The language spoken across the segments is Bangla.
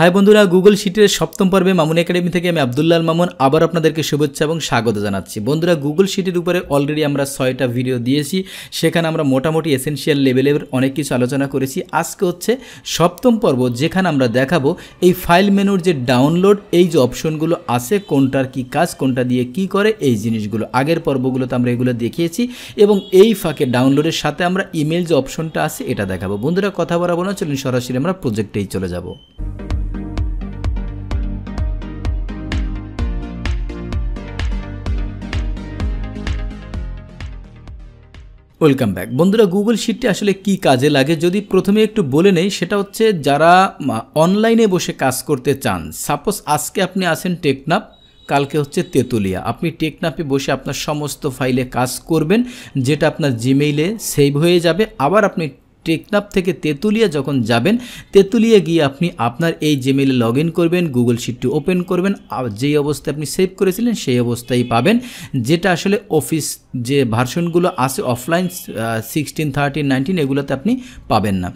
হাই বন্ধুরা গুগল শিটের সপ্তম পর্বে মামুন একাডেমি থেকে আমি আবদুল্লাল মামুন আবার আপনাদেরকে শুভেচ্ছা এবং স্বাগত জানাচ্ছি বন্ধুরা গুগল শিটের উপরে অলরেডি আমরা ছয়টা ভিডিও দিয়েছি সেখানে আমরা মোটামুটি এসেন্সিয়াল লেভেলের অনেক কিছু আলোচনা করেছি আজকে হচ্ছে সপ্তম পর্ব যেখানে আমরা দেখাবো এই ফাইল মেনুর যে ডাউনলোড এই যে অপশনগুলো আছে কোনটার কি কাজ কোনটা দিয়ে কি করে এই জিনিসগুলো আগের পর্বগুলোতে আমরা এগুলো দেখিয়েছি এবং এই ফাঁকে ডাউনলোডের সাথে আমরা ইমেল যে অপশনটা আছে এটা দেখাবো বন্ধুরা কথা বলা বলা চলুন সরাসরি আমরা প্রজেক্টেই চলে যাবো ওয়েলকাম ব্যাক বন্ধুরা গুগল শিটটি আসলে কি কাজে লাগে যদি প্রথমে একটু বলে নেই সেটা হচ্ছে যারা অনলাইনে বসে কাজ করতে চান সাপোজ আজকে আপনি আসেন টেকনাপ কালকে হচ্ছে তেঁতুলিয়া আপনি টেকনাপে বসে আপনার সমস্ত ফাইলে কাজ করবেন যেটা আপনার জিমেইলে সেভ হয়ে যাবে আবার আপনি টেকনাপ থেকে তেঁতুলিয়া যখন যাবেন তেঁতুলিয়া গিয়ে আপনি আপনার এই জিমেলে লগ করবেন গুগল শিটটি ওপেন করবেন যেই অবস্থায় আপনি সেভ করেছিলেন সেই অবস্থায় পাবেন যেটা আসলে অফিস যে ভার্সনগুলো আছে অফলাইন সিক্সটিন থার্টিন নাইনটিন এগুলোতে আপনি পাবেন না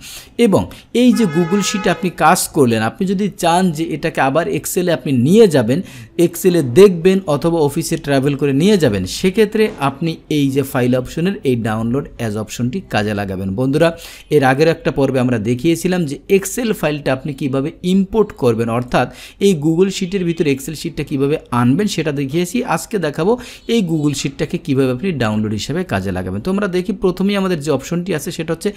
এবং এই যে গুগল শিটে আপনি কাজ করলেন আপনি যদি চান যে এটাকে আবার এক্সেলে আপনি নিয়ে যাবেন এক্সেলে দেখবেন অথবা অফিসে ট্রাভেল করে নিয়ে যাবেন সেক্ষেত্রে আপনি এই যে ফাইল অপশনের এই ডাউনলোড অ্যাজ অপশনটি কাজে লাগাবেন বন্ধুরা এর আগের একটা পর্বে আমরা দেখিয়েছিলাম যে এক্সেল ফাইলটা আপনি কিভাবে ইম্পোর্ট করবেন অর্থাৎ এই গুগল শিটের ভিতরে এক্সেল শিটটা কিভাবে আনবেন সেটা দেখিয়েছি আজকে দেখাবো এই গুগল শিটটাকে কিভাবে আপনি ডাউনলোড হিসাবে কাজে লাগাবেন তো আমরা দেখি প্রথমেই আমাদের যে অপশনটি আছে সেটা হচ্ছে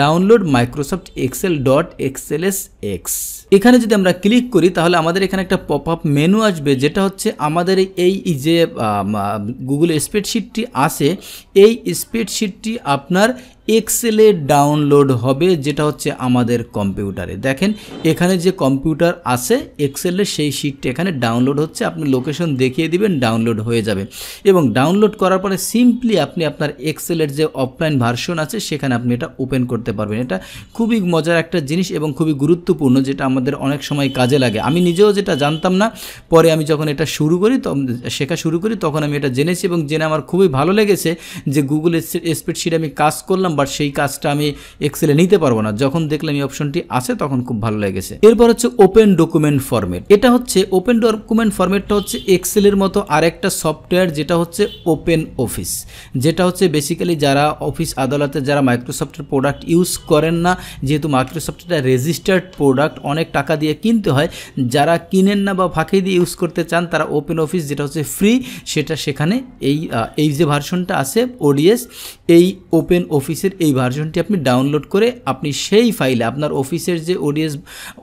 download Microsoft Excel dot S X এখানে যদি আমরা ক্লিক করি তাহলে আমাদের এখানে একটা পপ আপ মেনু আসবে যেটা হচ্ছে আমাদের এই যে গুগল স্প্রেডশিটটি আছে এই স্প্রেডশিটটি আপনার এক্সেলে ডাউনলোড হবে যেটা হচ্ছে আমাদের কম্পিউটারে দেখেন এখানে যে কম্পিউটার আছে এক্সেলের সেই শিটটা এখানে ডাউনলোড হচ্ছে আপনি লোকেশন দেখিয়ে দিবেন ডাউনলোড হয়ে যাবে এবং ডাউনলোড করার পরে সিম্পলি আপনি আপনার এক্সেলের যে অফলাইন ভার্সন আছে সেখানে আপনি এটা ওপেন করতে পারবেন এটা খুবই মজার একটা জিনিস এবং খুবই গুরুত্বপূর্ণ যেটা আমাদের অনেক সময় কাজে লাগে আমি নিজেও যেটা জানতাম না পরে আমি যখন এটা শুরু করি শেখা শুরু করি তখন আমি এটা জেনেছি এবং জেনে আমার খুবই ভালো লেগেছে যে গুগল স্প্রেডশিট আমি কাজ করলাম বাট সেই কাজটা আমি এক্সেলে নিতে পারবো না যখন দেখলাম এই অপশনটি আছে তখন খুব ভালো লেগেছে এরপর হচ্ছে ওপেন ডকুমেন্ট ফর্মেট এটা হচ্ছে ওপেন ডকুমেন্ট ফর্মেটটা হচ্ছে এক্সেলের মতো আরেকটা সফটওয়্যার যেটা হচ্ছে ওপেন অফিস যেটা হচ্ছে বেসিক্যালি যারা অফিস আদালতে যারা মাইক্রোসফটের প্রোডাক্ট ইউজ করেন না যেহেতু মাইক্রোসফটটা রেজিস্টার্ড প্রোডাক্ট অনেক টাকা দিয়ে কিনতে হয় যারা কিনেন না বা ফাঁকে দিয়ে ইউজ করতে চান তারা ওপেন অফিস যেটা হচ্ছে ফ্রি সেটা সেখানে এই এই যে ভার্সনটা আছে ওডিএস এই ওপেন অফিস অফিসের এই ভার্সনটি আপনি ডাউনলোড করে আপনি সেই ফাইলে আপনার অফিসের যে ওডিএস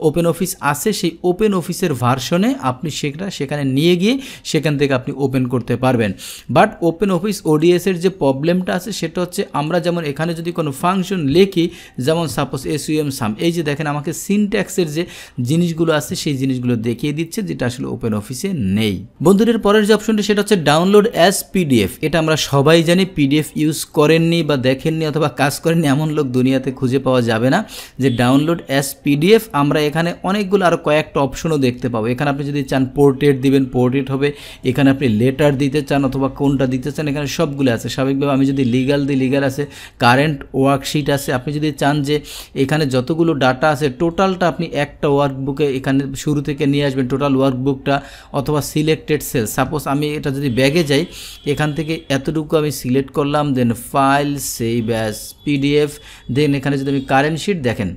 ওপেন অফিস আছে সেই ওপেন অফিসের ভার্সনে আপনি সেটা সেখানে নিয়ে গিয়ে সেখান থেকে আপনি ওপেন করতে পারবেন বাট ওপেন অফিস ওডিএসের যে প্রবলেমটা আছে সেটা হচ্ছে আমরা যেমন এখানে যদি কোনো ফাংশন লেখি যেমন সাপোজ এসইউএম সাম এই যে দেখেন আমাকে সিনট্যাক্সের যে জিনিসগুলো আছে সেই জিনিসগুলো দেখিয়ে দিচ্ছে যেটা আসলে ওপেন অফিসে নেই বন্ধুদের পরের যে অপশনটি সেটা হচ্ছে ডাউনলোড অ্যাজ পিডিএফ এটা আমরা সবাই জানি পিডিএফ ইউজ করেননি বা দেখেননি অথবা বা কাজ করেন এমন লোক দুনিয়াতে খুঁজে পাওয়া যাবে না যে ডাউনলোড অ্যাস পিডিএফ আমরা এখানে অনেকগুলো আরও কয়েকটা অপশনও দেখতে পাবো এখানে আপনি যদি চান পোর্ট্রেট দিবেন পোর্ট্রেট হবে এখানে আপনি লেটার দিতে চান অথবা কোনটা দিতে চান এখানে সবগুলো আছে স্বাভাবিকভাবে আমি যদি লিগাল দিই লিগাল আছে কারেন্ট ওয়ার্কশিট আছে আপনি যদি চান যে এখানে যতগুলো ডাটা আছে টোটালটা আপনি একটা ওয়ার্কবুকে এখানে শুরু থেকে নিয়ে আসবেন টোটাল ওয়ার্কবুকটা অথবা সিলেক্টেড সেল সাপোজ আমি এটা যদি ব্যাগে যাই এখান থেকে এতটুকু আমি সিলেক্ট করলাম দেন ফাইল সেই ব্যাস पीडीएफ देन এখানে যদি তুমি কারেন্ট শীট দেখেন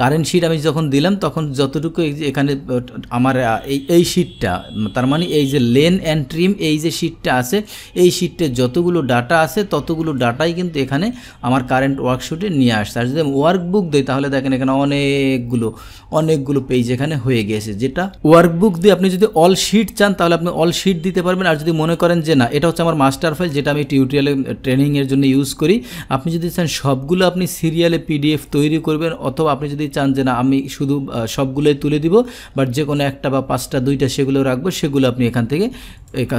কারেন্ট শিট আমি যখন দিলাম তখন যতটুকু এখানে আমার এই এই শিটটা তার মানে এই যে লেন অ্যান্ড ট্রিম এই যে শিটটা আছে এই শিটটে যতগুলো ডাটা আছে ততগুলো ডাটাই কিন্তু এখানে আমার কারেন্ট ওয়ার্কশুটে নিয়ে আসছে আর যদি আমি ওয়ার্কবুক দিই তাহলে দেখেন এখানে অনেকগুলো অনেকগুলো পেজ এখানে হয়ে গেছে যেটা ওয়ার্কবুক দিয়ে আপনি যদি অল শিট চান তাহলে আপনি অল শিট দিতে পারবেন আর যদি মনে করেন যে না এটা হচ্ছে আমার মাস্টার ফাইল যেটা আমি টিউটোরিয়ালে ট্রেনিংয়ের জন্য ইউজ করি আপনি যদি চান সবগুলো আপনি সিরিয়ালে পিডিএফ তৈরি করবেন অথবা আপনি যদি যদি চান যে না আমি শুধু সবগুলোই তুলে দিব বাট যে কোনো একটা বা পাঁচটা দুইটা সেগুলো রাখবো সেগুলো আপনি এখান থেকে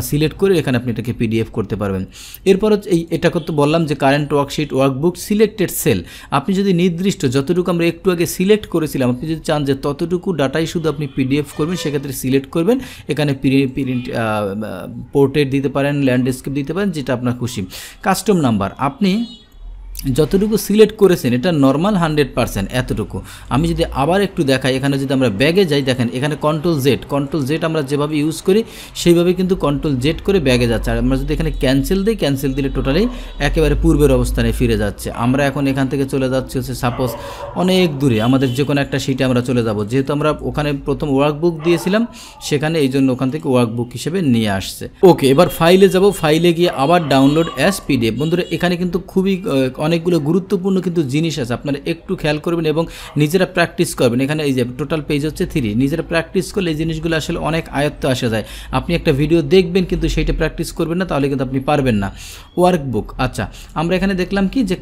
সিলেক্ট করে এখানে আপনি এটাকে পিডিএফ করতে পারবেন এরপর এই এটা করতে বললাম যে current worksheet workbook selected cell আপনি যদি নির্দিষ্ট যতটুকু আমরা একটু আগে সিলেক্ট করেছিলাম আপনি যদি চান যে ততটুকু ডাটাই শুধু আপনি পিডিএফ করবেন সেক্ষেত্রে সিলেক্ট করবেন এখানে প্রিন্ট পোর্ট্রেট দিতে পারেন ল্যান্ডস্কেপ দিতে পারেন যেটা আপনার খুশি কাস্টম নাম্বার আপনি যতটুকু সিলেক্ট করেছেন এটা নর্মাল হান্ড্রেড পারসেন্ট এতটুকু আমি যদি আবার একটু দেখাই এখানে যদি আমরা ব্যাগে যাই দেখেন এখানে কন্ট্রোল জেড কন্ট্রোল জেড আমরা যেভাবে ইউজ করি সেইভাবে কিন্তু কন্ট্রোল জেড করে ব্যাগে যাচ্ছে আর আমরা যদি এখানে ক্যান্সেল দিই ক্যান্সেল দিলে টোটালি একেবারে পূর্বের অবস্থানে ফিরে যাচ্ছে আমরা এখন এখান থেকে চলে যাচ্ছি হচ্ছে সাপোজ অনেক দূরে আমাদের যে কোনো একটা সিটে আমরা চলে যাব যেহেতু আমরা ওখানে প্রথম ওয়ার্কবুক দিয়েছিলাম সেখানে এই জন্য ওখান থেকে ওয়ার্কবুক হিসেবে নিয়ে আসছে ওকে এবার ফাইলে যাব ফাইলে গিয়ে আবার ডাউনলোড অ্যাস পিডিএফ বন্ধুরা এখানে কিন্তু খুবই অনেক অনেকগুলো গুরুত্বপূর্ণ কিন্তু জিনিস আছে আপনারা একটু খেয়াল করবেন এবং নিজেরা প্র্যাকটিস করবেন এখানে এই যে টোটাল পেজ হচ্ছে থ্রি নিজেরা প্র্যাকটিস করলে এই জিনিসগুলো আসলে অনেক আয়ত্ত আসা যায় আপনি একটা ভিডিও দেখবেন কিন্তু সেইটা প্র্যাকটিস করবেন না তাহলে কিন্তু আপনি পারবেন না ওয়ার্কবুক আচ্ছা আমরা এখানে দেখলাম কি যে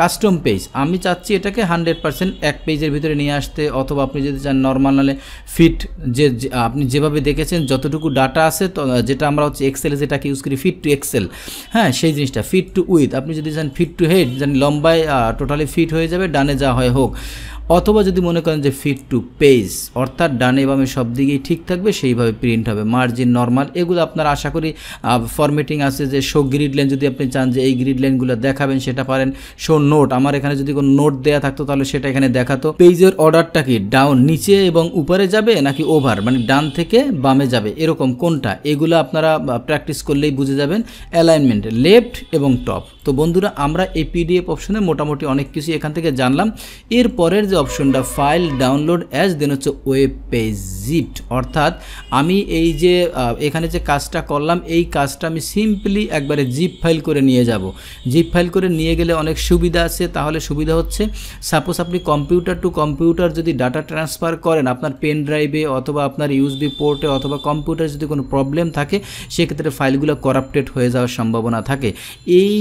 কাস্টম পেজ আমি চাচ্ছি এটাকে হান্ড্রেড পার্সেন্ট এক পেজের ভিতরে নিয়ে আসতে অথবা আপনি যদি চান নর্মাল নালে ফিট যে আপনি যেভাবে দেখেছেন যতটুকু ডাটা আছে যেটা আমরা হচ্ছে এক্সেলে যেটাকে ইউজ করি ফিট টু এক্সেল হ্যাঁ সেই জিনিসটা ফিট টু উইথ আপনি যদি চান ফিট টু হেড জানি লম্বায় টোটালি ফিট হয়ে যাবে ডানে যা হয় হোক অথবা যদি মনে করেন যে ফিট টু পেজ অর্থাৎ ডানে বামে সব দিকেই ঠিক থাকবে সেইভাবে প্রিন্ট হবে মার্জিন নর্মাল এগুলো আপনার আশা করি ফরমেটিং আছে যে শো গ্রিড লাইন যদি আপনি চান যে এই গ্রিড লাইনগুলো দেখাবেন সেটা পারেন শো নোট আমার এখানে যদি কোনো নোট দেয়া থাকতো তাহলে সেটা এখানে দেখাতো পেজের অর্ডারটা কি ডাউন নিচে এবং উপরে যাবে নাকি ওভার মানে ডান থেকে বামে যাবে এরকম কোনটা এগুলো আপনারা প্র্যাকটিস করলেই বুঝে যাবেন অ্যালাইনমেন্ট লেফট এবং টপ তো বন্ধুরা আমরা এই পিডিএফ অপশনে মোটামুটি অনেক কিছু এখান থেকে জানলাম এরপরের যে অপশনটা ফাইল ডাউনলোড অ্যাজ দেন হচ্ছে ওয়েব পেজ অর্থাৎ আমি এই যে এখানে যে কাজটা করলাম এই কাজটা আমি সিম্পলি একবারে জিপ ফাইল করে নিয়ে যাব জিপ ফাইল করে নিয়ে গেলে অনেক সুবিধা আছে তাহলে সুবিধা হচ্ছে সাপোজ আপনি কম্পিউটার টু কম্পিউটার যদি ডাটা ট্রান্সফার করেন আপনার পেন ড্রাইভে অথবা আপনার ইউএসবি পোর্টে অথবা কম্পিউটার যদি কোনো প্রবলেম থাকে সেক্ষেত্রে ফাইলগুলো করাপ্টেড হয়ে যাওয়ার সম্ভাবনা থাকে এই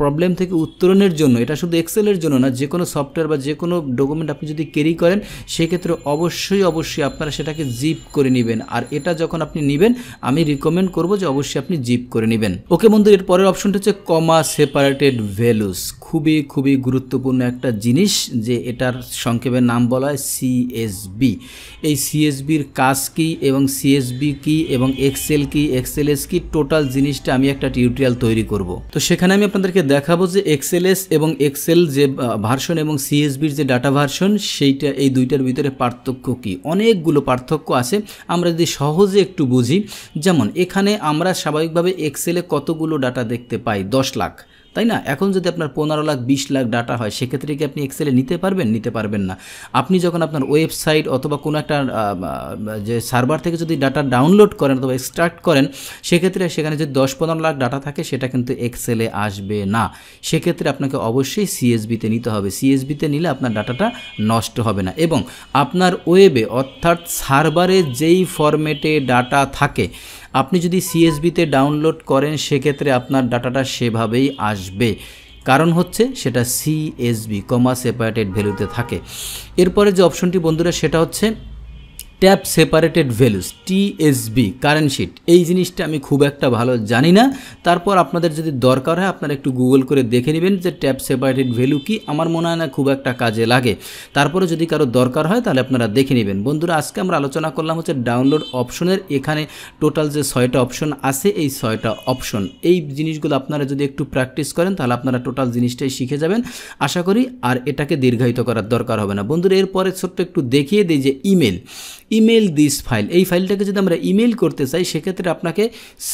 প্রবলেম থেকে উত্তরণের জন্য এটা শুধু এক্সেলের জন্য না যে কোনো সফটওয়্যার বা যে কোনো ডকুমেন্ট অ্যাকাউন্ট আপনি যদি ক্যারি করেন সেক্ষেত্রে অবশ্যই অবশ্যই আপনারা সেটাকে জিপ করে নেবেন আর এটা যখন আপনি নেবেন আমি রিকমেন্ড করব যে অবশ্যই আপনি জিপ করে নেবেন ওকে বন্ধু এর পরের অপশনটা হচ্ছে কমা সেপারেটেড ভ্যালুস খুবই খুবই গুরুত্বপূর্ণ একটা জিনিস যে এটার সংক্ষেপে নাম বলা হয় সিএসবি এই সিএসবির কাজ কি এবং সিএসবি কি এবং এক্সেল কি এক্সেলএস কি টোটাল জিনিসটা আমি একটা টিউটোরিয়াল তৈরি করব তো সেখানে আমি আপনাদেরকে দেখাবো যে এক্সেলএস এবং এক্সেল যে ভার্সন এবং সিএসবির যে ডাটা ভার্সন ভার্সন সেইটা এই দুইটার ভিতরে পার্থক্য কি অনেকগুলো পার্থক্য আছে আমরা যদি সহজে একটু বুঝি যেমন এখানে আমরা স্বাভাবিকভাবে এক্সেলে কতগুলো ডাটা দেখতে পাই দশ লাখ তাই না এখন যদি আপনার পনেরো লাখ বিশ লাখ ডাটা হয় সেক্ষেত্রে কি আপনি এক্সেলে নিতে পারবেন নিতে পারবেন না আপনি যখন আপনার ওয়েবসাইট অথবা কোনো একটা যে সার্ভার থেকে যদি ডাটা ডাউনলোড করেন অথবা এক্সট্রাক্ট করেন সেক্ষেত্রে সেখানে যদি দশ পনেরো লাখ ডাটা থাকে সেটা কিন্তু এক্সেলে আসবে না সেক্ষেত্রে আপনাকে অবশ্যই সিএসবিতে নিতে হবে সিএসবিতে নিলে আপনার ডাটাটা নষ্ট হবে না এবং আপনার ওয়েবে অর্থাৎ সার্ভারে যেই ফরম্যাটে ডাটা থাকে আপনি যদি সিএসবিতে ডাউনলোড করেন সেক্ষেত্রে আপনার ডাটাটা সেভাবেই আসবে কারণ হচ্ছে সেটা সিএসবি কমা সেপারেটেড ভ্যালুতে থাকে এরপরে যে অপশনটি বন্ধুরা সেটা হচ্ছে tab separated values TSV current sheet এই জিনিসটা আমি খুব একটা ভালো জানি না তারপর আপনাদের যদি দরকার হয় আপনারা একটু গুগল করে দেখে নেবেন যে ট্যাপ সেপারেটেড ভ্যালু কি আমার মনে হয় না খুব একটা কাজে লাগে তারপরে যদি কারো দরকার হয় তাহলে আপনারা দেখে নেবেন বন্ধুরা আজকে আমরা আলোচনা করলাম হচ্ছে ডাউনলোড অপশনের এখানে টোটাল যে ছয়টা অপশন আছে এই ছয়টা অপশন এই জিনিসগুলো আপনারা যদি একটু প্র্যাকটিস করেন তাহলে আপনারা টোটাল জিনিসটাই শিখে যাবেন আশা করি আর এটাকে দীর্ঘায়িত করার দরকার হবে না বন্ধুরা এরপরে ছোট্ট একটু দেখিয়ে দিই যে ইমেল ইমেল দিস ফাইল এই ফাইলটাকে যদি আমরা ইমেল করতে চাই সেক্ষেত্রে আপনাকে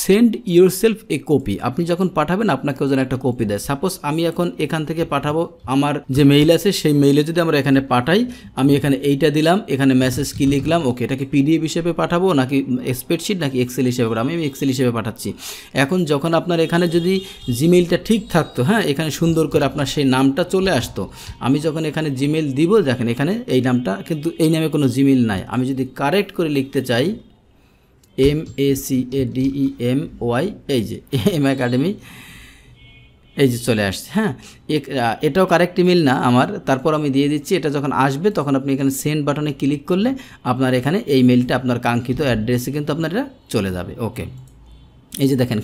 send yourself a copy আপনি যখন পাঠাবেন আপনাকে ওজন একটা কপি দেয় সাপোজ আমি এখন এখান থেকে পাঠাবো আমার যে মেইল আছে সেই মেইলে যদি আমরা এখানে পাঠাই আমি এখানে এইটা দিলাম এখানে মেসেজ কি লিখলাম ওকে এটাকে পিডিএফ হিসেবে পাঠাবো নাকি স্প্রেডশিট নাকি এক্সেল হিসেবে পাঠাবো আমি এক্সেল হিসেবে পাঠাচ্ছি এখন যখন আপনার এখানে যদি জিমেইলটা ঠিক থাকতো হ্যাঁ এখানে সুন্দর করে আপনার সেই নামটা চলে আসতো আমি যখন এখানে জিমেল দিব দেখেন এখানে এই নামটা কিন্তু এই নামে কোনো জিমেল নাই আমি যদি যদি কারেক্ট করে লিখতে চাই M A C A D E M Y এই যে এম একাডেমি এই যে চলে আসছে হ্যাঁ এটাও কারেক্ট ইমেল না আমার তারপর আমি দিয়ে দিচ্ছি এটা যখন আসবে তখন আপনি এখানে সেন্ড বাটনে ক্লিক করলে আপনার এখানে এই মেলটা আপনার কাঙ্ক্ষিত অ্যাড্রেসে কিন্তু আপনার এটা চলে যাবে ওকে এই যে দেখেন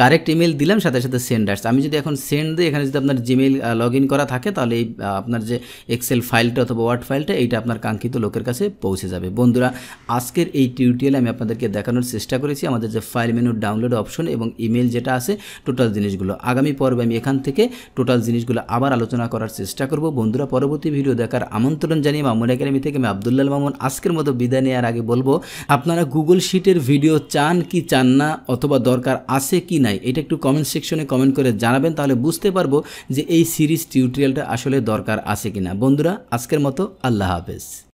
কারেক্ট ইমেল দিলাম সাথে সাথে সেন্ড আসছে আমি যদি এখন সেন্ড দিই এখানে যদি আপনার জিমেল লগ ইন করা থাকে তাহলে এই আপনার যে এক্সেল ফাইলটা অথবা ওয়ার্ড ফাইলটা এইটা আপনার কাঙ্ক্ষিত লোকের কাছে পৌঁছে যাবে বন্ধুরা আজকের এই টিউটোরিয়ালে আমি আপনাদেরকে দেখানোর চেষ্টা করেছি আমাদের যে ফাইল মেনুর ডাউনলোড অপশন এবং ইমেল যেটা আছে টোটাল জিনিসগুলো আগামী পর্বে আমি এখান থেকে টোটাল জিনিসগুলো আবার আলোচনা করার চেষ্টা করব বন্ধুরা পরবর্তী ভিডিও দেখার আমন্ত্রণ জানিয়ে মামুন একাডেমি থেকে আমি আবদুল্লাহ মামুন আজকের মতো বিদায় নেওয়ার আগে বলবো আপনারা গুগল শিটের ভিডিও চান কি চান না অথবা দরকার আছে কি নাই এটা একটু কমেন্ট সেকশনে কমেন্ট করে জানাবেন তাহলে বুঝতে পারবো যে এই সিরিজ টিউটোরিয়ালটা আসলে দরকার আছে কি না বন্ধুরা আজকের মতো আল্লাহ হাফেজ